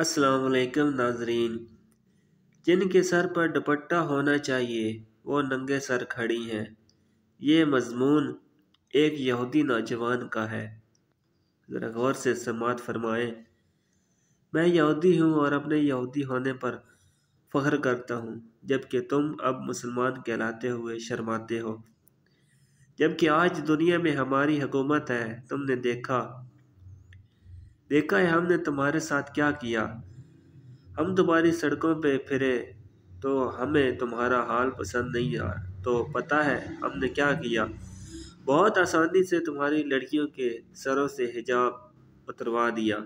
असलकम नाजरीन जिनके सर पर दुपट्टा होना चाहिए वो नंगे सर खड़ी हैं ये मजमून एक यहूदी नौजवान का है ज़रा गौर से समात फरमाएं मैं यहूदी हूँ और अपने यहूदी होने पर फ़ख्र करता हूँ जबकि तुम अब मुसलमान कहलाते हुए शर्माते हो जबकि आज दुनिया में हमारी हुकूमत है तुमने देखा देखा है हमने तुम्हारे साथ क्या किया हम तुम्हारी सड़कों पे फिरे तो हमें तुम्हारा हाल पसंद नहीं आया तो पता है हमने क्या किया बहुत आसानी से तुम्हारी लड़कियों के सरों से हिजाब उतरवा दिया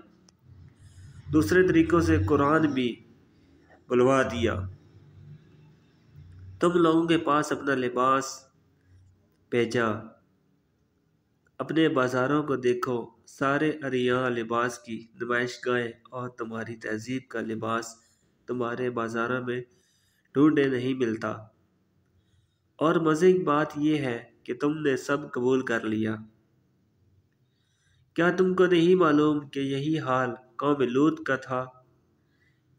दूसरे तरीक़ों से कुरान भी बुलवा दिया तुम लोगों के पास अपना लिबास भेजा अपने बाज़ारों को देखो सारे अरियाँ लिबास की नुमाइश गाहें और तुम्हारी तहजीब का लिबास तुम्हारे बाज़ारों में ढूंढे नहीं मिलता और मज़े की बात यह है कि तुमने सब कबूल कर लिया क्या तुमको नहीं मालूम कि यही हाल कौम लूत का था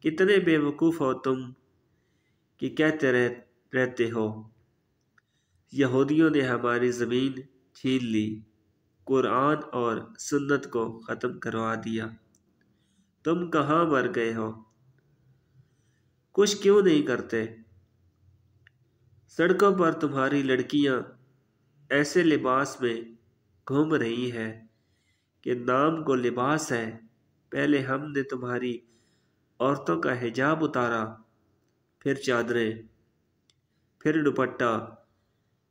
कितने बेवकूफ़ हो तुम कि कहते रह, रहते हो यहूदियों ने हमारी ज़मीन छीन ली कुरान और सुन्नत को ख़त्म करवा दिया तुम कहाँ मर गए हो कुछ क्यों नहीं करते सड़कों पर तुम्हारी लड़कियाँ ऐसे लिबास में घूम रही हैं कि नाम को लिबास है पहले हमने तुम्हारी औरतों का हिजाब उतारा फिर चादरें फिर दुपट्टा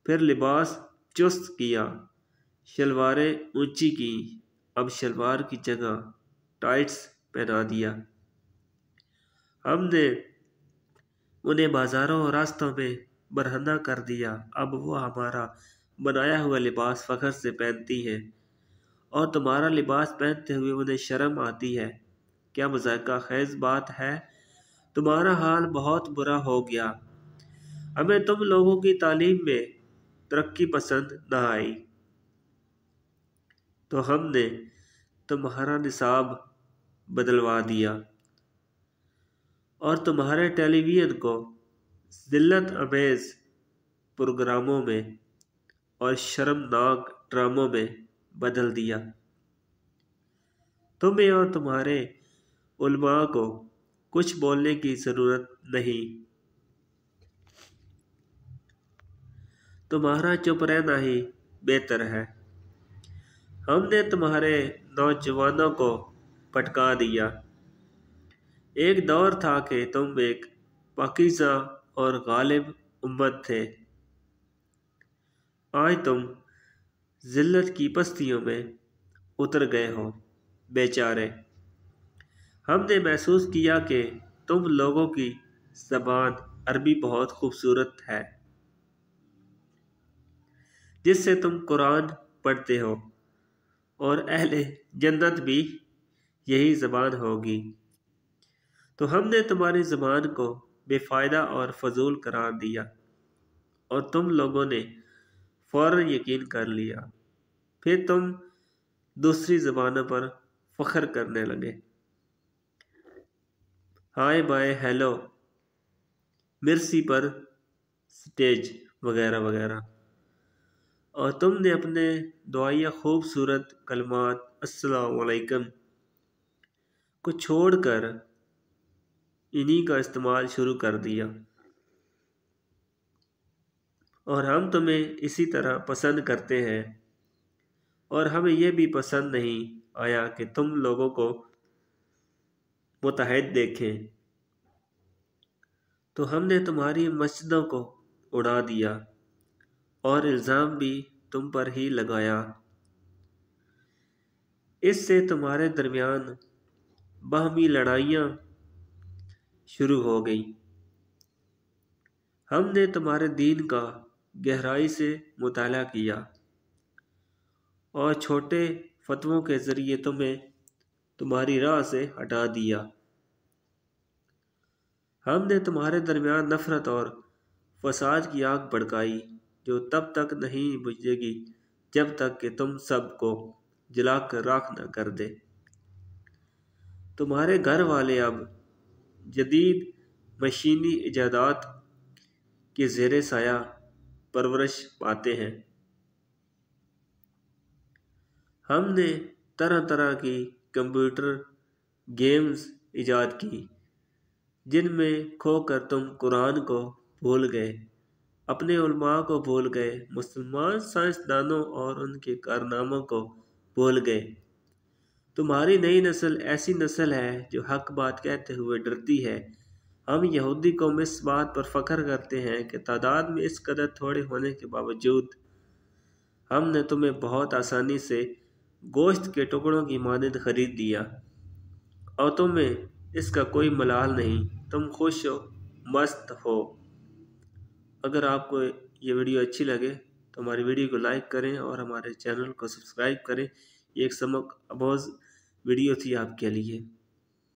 फिर लिबास चुस्त किया शलवारें ऊंची की अब शलवार की जगह टाइट्स पहना दिया हमने उन्हें बाज़ारों और रास्तों में बरहना कर दिया अब वो हमारा बनाया हुआ लिबास फ़खर से पहनती है और तुम्हारा लिबास पहनते हुए उन्हें शर्म आती है क्या मजाक खैज बात है तुम्हारा हाल बहुत बुरा हो गया हमें तुम लोगों की तालीम में तरक्की पसंद ना आई तो हमने तुम्हारा निसाब बदलवा दिया और तुम्हारे टेलीविज़न को दिल्लत अमेज प्रोग्रामों में और शर्मनाक ड्रामों में बदल दिया तुम्हें और तुम्हारे उलमा को कुछ बोलने की ज़रूरत नहीं तुम्हारा चुप रहना ही बेहतर है हमने तुम्हारे नौजवानों को पटका दिया एक दौर था कि तुम एक पाकिजा और गालिब उम्मत थे आज तुम जिल्लत की पस्तियों में उतर गए हो बेचारे हमने महसूस किया कि तुम लोगों की जबान अरबी बहुत खूबसूरत है जिससे तुम कुरान पढ़ते हो और अहले जन्नत भी यही ज़बान होगी तो हमने तुम्हारी ज़बान को बेफ़ायदा और फजूल करार दिया और तुम लोगों ने फ़ौर यकीन कर लिया फिर तुम दूसरी ज़बानों पर फ़ख्र करने लगे हाय बाय हेलो मिर्सी पर स्टेज वगैरह वगैरह और तुमने अपने दुआया खूबसूरत कलमात असलकम को छोड़कर इन्हीं का इस्तेमाल शुरू कर दिया और हम तुम्हें इसी तरह पसंद करते हैं और हमें यह भी पसंद नहीं आया कि तुम लोगों को मुतहद देखें तो हमने तुम्हारी मस्जिदों को उड़ा दिया और इल्ज़ाम भी तुम पर ही लगाया इससे तुम्हारे दरमियान बहमी लड़ाइयाँ शुरू हो गई हमने तुम्हारे दीन का गहराई से मुताला किया और छोटे फतवों के ज़रिए तुम्हें तुम्हारी राह से हटा दिया हमने तुम्हारे दरमियान नफ़रत और फसाद की आग भड़काई जो तब तक नहीं बुझेगी जब तक कि तुम सबको कर राख न कर दे तुम्हारे घर वाले अब जदीद मशीनी इजादात के जेर साया परवरिश पाते हैं हमने तरह तरह की कंप्यूटर गेम्स इजाद की जिनमें खोकर तुम कुरान को भूल गए अपने उलमा को भूल गए मुसलमान साइंसदानों और उनके कारनामों को भूल गए तुम्हारी नई नस्ल ऐसी नस्ल है जो हक बात कहते हुए डरती है हम यहूदी कौम इस बात पर फ़ख्र करते हैं कि तादाद में इस कदर थोड़े होने के बावजूद हमने तुम्हें बहुत आसानी से गोश्त के टुकड़ों की मानद खरीद दिया और तुम्हें इसका कोई मलाल नहीं तुम खुश हो मस्त हो अगर आपको ये वीडियो अच्छी लगे तो हमारी वीडियो को लाइक करें और हमारे चैनल को सब्सक्राइब करें ये एक समक अबोज वीडियो थी आपके लिए